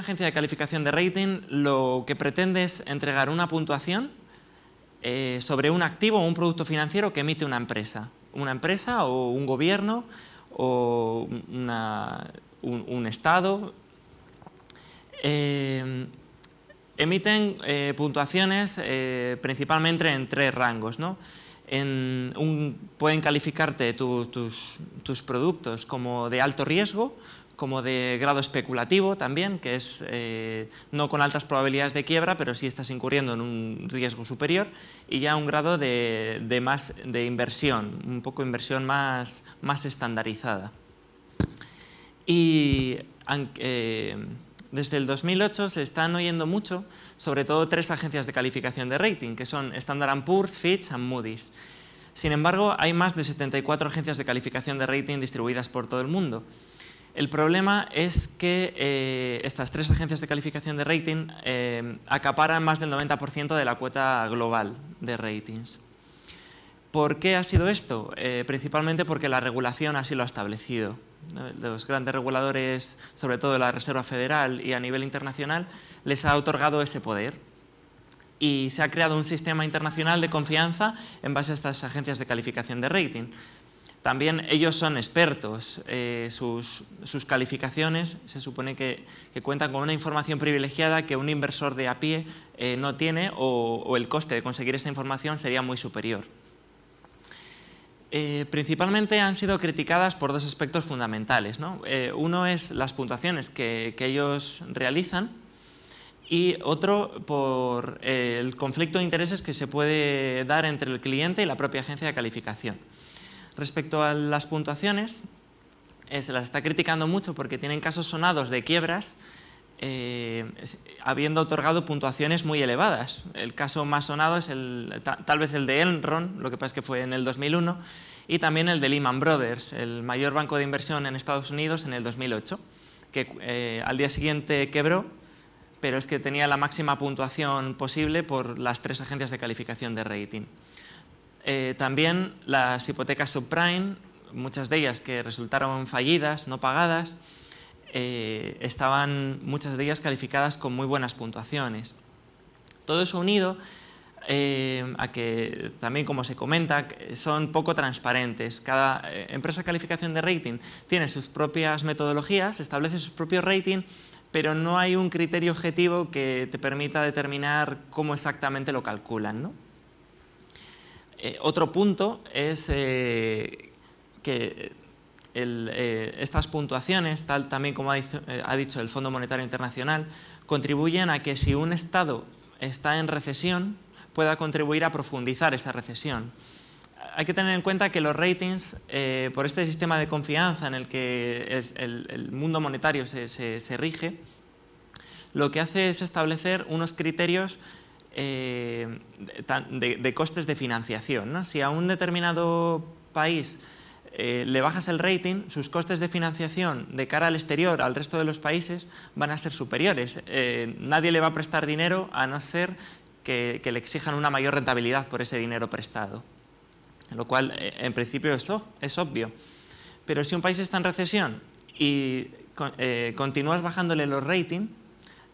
agencia de calificación de rating lo que pretende es entregar una puntuación eh, sobre un activo o un producto financiero que emite una empresa. Una empresa o un gobierno o un, Estado. Eh, emiten eh, puntuaciones principalmente en tres rangos. pueden calificarte tus productos como de alto riesgo, como de grado especulativo también, que es eh, no con altas probabilidades de quiebra, pero sí estás incurriendo en un riesgo superior, y ya un grado de, más, de inversión, un poco inversión más, estandarizada. Y eh, desde el 2008 se están oyendo mucho, sobre todo tres agencias de calificación de rating, que son Standard Poor's, Fitch y Moody's. Sin embargo, hay más de 74 agencias de calificación de rating distribuidas por todo el mundo. El problema es que eh, estas tres agencias de calificación de rating eh, acaparan más del 90% de la cuota global de ratings. ¿Por qué ha sido esto? Eh, principalmente porque la regulación así lo ha establecido. Los grandes reguladores, sobre todo la Reserva Federal y a nivel internacional, les ha otorgado ese poder. Y se ha creado un sistema internacional de confianza en base a estas agencias de calificación de rating. También ellos son expertos, eh, sus, calificaciones se supone que, cuentan con una información privilegiada que un inversor de a pie eh, no tiene o, el coste de conseguir esa información sería muy superior. Eh, principalmente han sido criticadas por dos aspectos fundamentales. ¿no? uno es las puntuaciones que ellos realizan, y otro por el conflicto de intereses que se puede dar entre el cliente y la propia agencia de calificación. Respecto a las puntuaciones, eh, se las está criticando mucho porque tienen casos sonados de quiebras eh, habiendo otorgado puntuaciones muy elevadas. El caso más sonado es tal vez el de Enron, lo que pasa es que fue en el 2001, y también el de Lehman Brothers, el mayor banco de inversión en Estados Unidos en el 2008, que eh, al día siguiente quebró, pero es que tenía la máxima puntuación posible por las tres agencias de calificación de rating. Eh, también las hipotecas subprime, muchas de ellas que resultaron fallidas, no pagadas, eh, estaban muchas de ellas calificadas con muy buenas puntuaciones. Todo eso unido eh, a que también, como se comenta, son poco transparentes. Cada empresa de calificación de rating tiene sus propias metodologías, establece sus propios rating, pero no hay un criterio objetivo que te permita determinar cómo exactamente lo calculan. ¿no? Eh, otro punto es eh, que eh, estas puntuaciones, tal también como ha dicho, el Fondo Monetario Internacional, contribuyen a que si un Estado está en recesión, pueda contribuir a profundizar esa recesión. Hay que tener en cuenta que los ratings, por este sistema de confianza en el que el, mundo monetario se rige, lo que hace es establecer unos criterios eh, de, costes de financiación. Si a un determinado país eh, le bajas el rating, sus costes de financiación de cara al exterior, al resto de los países, van a ser superiores. Eh, nadie le va a prestar dinero a no ser que, le exijan una mayor rentabilidad por ese dinero prestado. Lo cual, en principio, es, es obvio. Pero si un país está en recesión y continúas bajándole los ratings,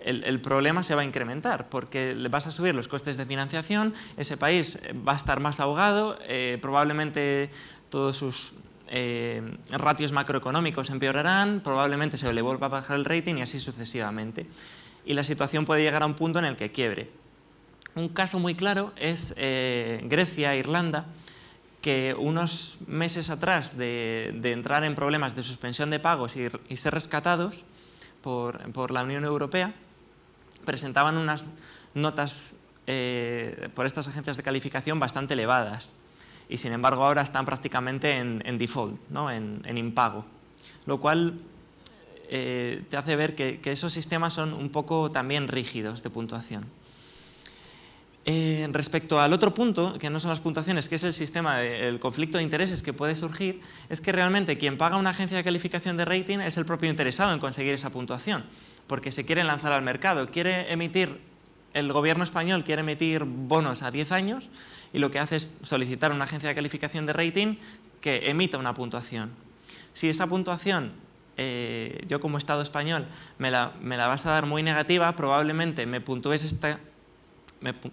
el, problema se va a incrementar porque le vas a subir los costes de financiación, ese país eh, va a estar más ahogado, eh, probablemente todos sus eh, ratios macroeconómicos empeorarán, probablemente se le vuelva a bajar el rating y así sucesivamente. Y la situación puede llegar a un punto en el que quiebre. Un caso muy claro es eh, Grecia, Irlanda, que unos meses atrás de, entrar en problemas de suspensión de pagos y, ser rescatados por la Unión Europea, presentaban unas notas eh, por estas agencias de calificación bastante elevadas y sin embargo ahora están prácticamente en, default, ¿no? en, impago, lo cual eh, te hace ver que esos sistemas son un poco también rígidos de puntuación. Eh, respecto al otro punto, que no son las puntuaciones, que es el sistema del conflicto de intereses que puede surgir, es que realmente quien paga una agencia de calificación de rating es el propio interesado en conseguir esa puntuación, porque se quiere lanzar al mercado, quiere emitir, el gobierno español quiere emitir bonos a 10 años y lo que hace es solicitar a una agencia de calificación de rating que emita una puntuación. Si esa puntuación eh, yo como Estado español me la, me la vas a dar muy negativa, probablemente me puntúes esta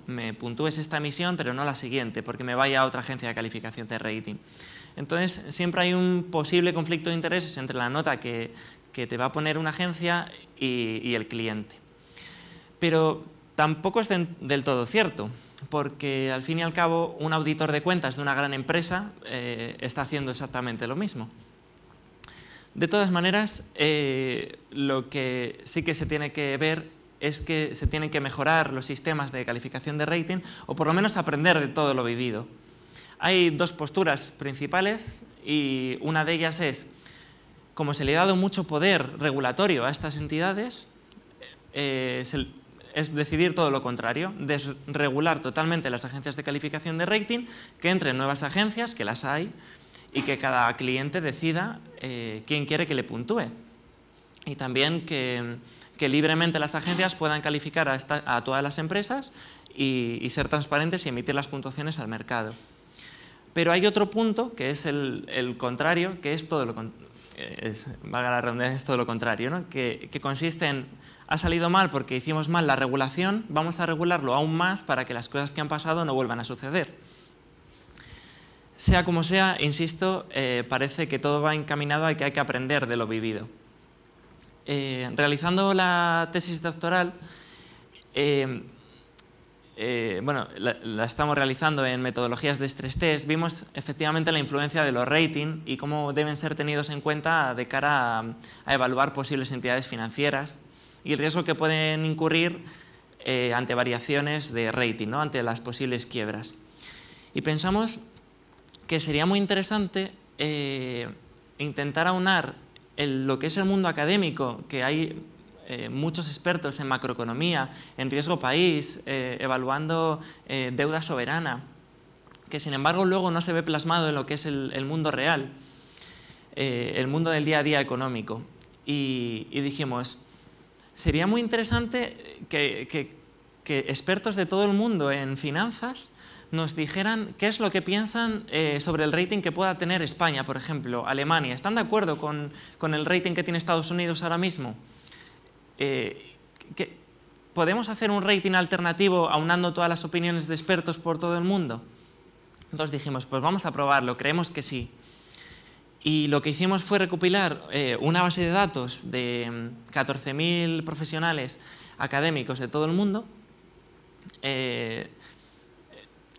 me, puntúes esta misión, pero no la siguiente, porque me vaya a otra agencia de calificación de rating. Entonces, siempre hay un posible conflicto de intereses entre la nota que, te va a poner una agencia y, el cliente. Pero tampoco es del todo cierto, porque al fin y al cabo un auditor de cuentas de una gran empresa eh, está haciendo exactamente lo mismo. De todas maneras, eh, lo que sí que se tiene que ver es que se tienen que mejorar los sistemas de calificación de rating o por lo menos aprender de todo lo vivido. Hay dos posturas principales y una de ellas es, como se le ha dado mucho poder regulatorio a estas entidades, eh, es decidir todo lo contrario, desregular totalmente las agencias de calificación de rating, que entren nuevas agencias, que las hay, y que cada cliente decida eh, quién quiere que le puntúe y también que, libremente las agencias puedan calificar a, todas las empresas y, ser transparentes y emitir las puntuaciones al mercado. Pero hay otro punto que es el, contrario, que es todo lo eh, la es todo lo contrario, que, consiste en ha salido mal porque hicimos mal la regulación, vamos a regularlo aún más para que las cosas que han pasado no vuelvan a suceder. Sea como sea, insisto, eh, parece que todo va encaminado a que hay que aprender de lo vivido. Eh, realizando la tesis doctoral, eh, eh, bueno, la, estamos realizando en metodologías de estrés test, vimos efectivamente la influencia de los ratings y cómo deben ser tenidos en cuenta de cara a, evaluar posibles entidades financieras y el riesgo que pueden incurrir ante variaciones de rating, ¿no? ante las posibles quiebras. Y pensamos que sería muy interesante intentar aunar lo que es el mundo académico, que hay eh, muchos expertos en macroeconomía, en riesgo país, eh, evaluando eh, deuda soberana, que sin embargo luego no se ve plasmado en lo que es el, mundo real, el mundo del día a día económico. Y, dijimos, sería muy interesante que expertos de todo el mundo en finanzas nos dijeran qué es lo que piensan eh, sobre el rating que pueda tener España, por ejemplo, Alemania. ¿Están de acuerdo con, el rating que tiene Estados Unidos ahora mismo? Eh, ¿Podemos hacer un rating alternativo aunando todas las opiniones de expertos por todo el mundo? Entonces dijimos, pues vamos a probarlo, creemos que sí. Y lo que hicimos fue recopilar eh, una base de datos de 14.000 mm, profesionales académicos de todo el mundo,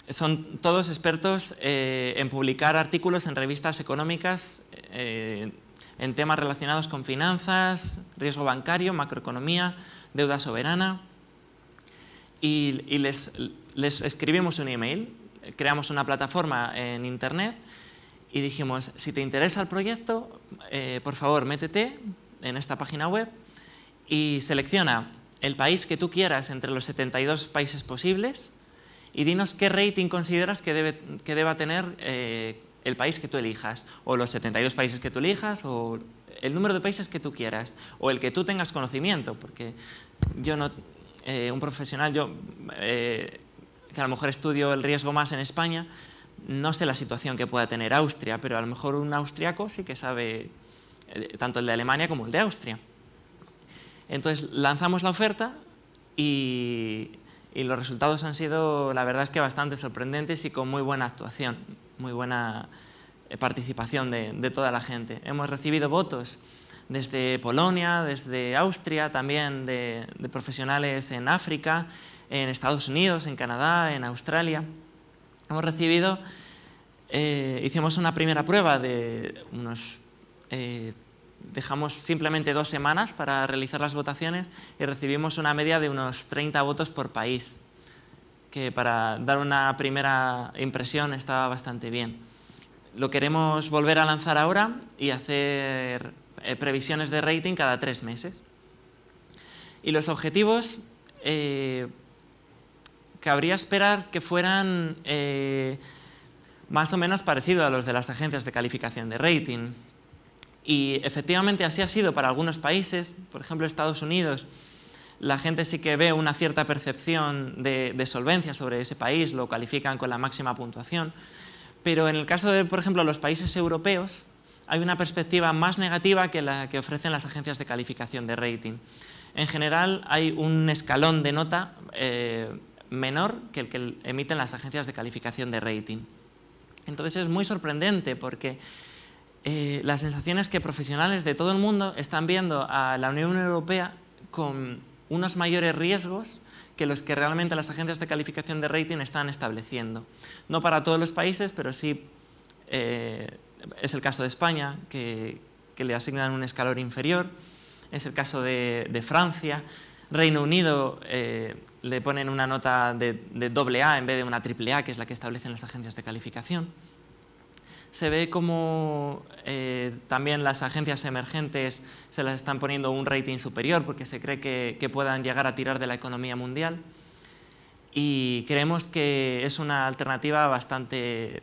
son todos expertos eh, en publicar artículos en revistas económicas eh, en temas relacionados con finanzas, riesgo bancario, macroeconomía, deuda soberana. Y, les, escribimos un email, creamos una plataforma en Internet y dijimos, si te interesa el proyecto, eh, por favor, métete en esta página web y selecciona el país que tú quieras entre los 72 países posibles y dinos qué rating consideras que, debe, que deba tener eh, el país que tú elijas, o los 72 países que tú elijas, o el número de países que tú quieras, o el que tú tengas conocimiento, porque yo no, eh, un profesional, yo eh, que a lo mejor estudio el riesgo más en España, no sé la situación que pueda tener Austria, pero a lo mejor un austriaco sí que sabe tanto el de Alemania como el de Austria. Entonces lanzamos la oferta y y los resultados han sido, la verdad es que bastante sorprendentes y con muy buena actuación, muy buena eh, participación de, toda la gente. Hemos recibido votos desde Polonia, desde Austria, también de, profesionales en África, en Estados Unidos, en Canadá, en Australia. Hemos recibido, eh, hicimos una primera prueba de unos eh, dejamos simplemente dos semanas para realizar las votaciones y recibimos una media de unos 30 votos por país, que para dar una primera impresión estaba bastante bien. Lo queremos volver a lanzar ahora y hacer eh, previsiones de rating cada tres meses. Y los objetivos, eh, cabría esperar que fueran eh, más o menos parecidos a los de las agencias de calificación de rating, y efectivamente así ha sido para algunos países, por ejemplo Estados Unidos, la gente sí que ve una cierta percepción de, solvencia sobre ese país, lo califican con la máxima puntuación, pero en el caso de, por ejemplo, los países europeos, hay una perspectiva más negativa que la que ofrecen las agencias de calificación de rating. En general, hay un escalón de nota eh, menor que el que emiten las agencias de calificación de rating. Entonces es muy sorprendente porque eh, las la sensación es que profesionales de todo el mundo están viendo a la Unión Europea con unos mayores riesgos que los que realmente las agencias de calificación de rating están estableciendo. No para todos los países, pero sí eh, es el caso de España, que, le asignan un escalón inferior, es el caso de, Francia, Reino Unido eh, le ponen una nota de, de doble en vez de una triple A, que es la que establecen las agencias de calificación se ve como eh, también las agencias emergentes se las están poniendo un rating superior porque se cree que, que puedan llegar a tirar de la economía mundial y creemos que es una alternativa bastante,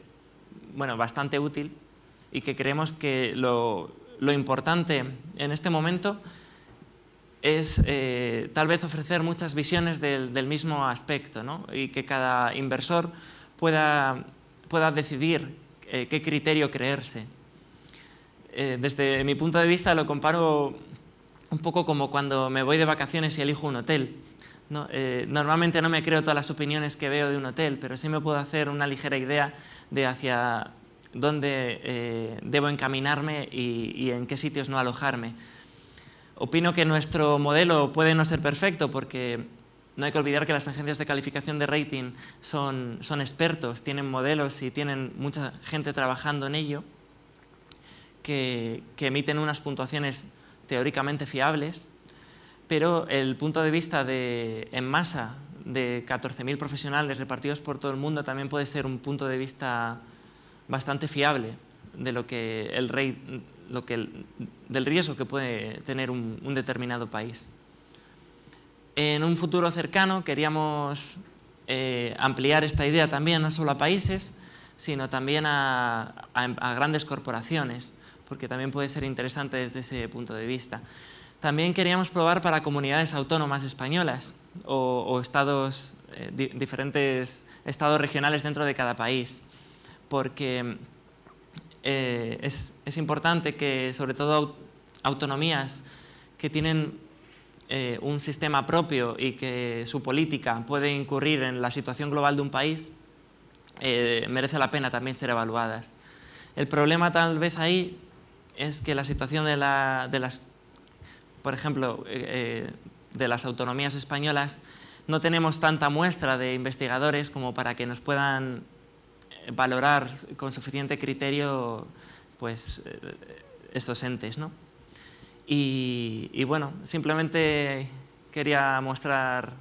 bueno, bastante útil y que creemos que lo, importante en este momento es eh, tal vez ofrecer muchas visiones del, mismo aspecto y que cada inversor pueda, pueda decidir eh, qué criterio creerse. Eh, desde mi punto de vista lo comparo un poco como cuando me voy de vacaciones y elijo un hotel. Eh, normalmente no me creo todas las opiniones que veo de un hotel, pero sí me puedo hacer una ligera idea de hacia dónde debo encaminarme y, y, en qué sitios no alojarme. Opino que nuestro modelo puede no ser perfecto porque no hay que olvidar que las agencias de calificación de rating son, expertos, tienen modelos y tienen mucha gente trabajando en ello, que, emiten unas puntuaciones teóricamente fiables, pero el punto de vista en masa de 14.000 profesionales repartidos por todo el mundo también puede ser un punto de vista bastante fiable de lo que el del riesgo que puede tener un determinado país. En un futuro cercano queríamos eh, ampliar esta idea también no solo a países, sino también em, a, grandes corporaciones, porque también puede ser interesante desde ese punto de vista. También queríamos probar para comunidades autónomas españolas o, estados, eh, diferentes estados regionales dentro de cada país, porque eh, es, es, importante que sobre todo autonomías que tienen eh, un sistema propio y que su política puede incurrir en la situación global de un país, eh, merece la pena también ser evaluadas. El problema tal vez ahí es que la situación de, la, de las, por ejemplo, eh, de las autonomías españolas, no tenemos tanta muestra de investigadores como para que nos puedan valorar con suficiente criterio pues, esos entes. ¿no? Y, bueno, simplemente quería mostrar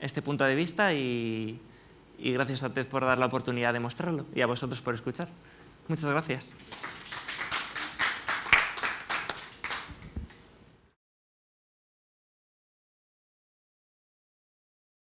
este punto de vista y, gracias a TED por dar la oportunidad de mostrarlo y a vosotros por escuchar. Muchas gracias.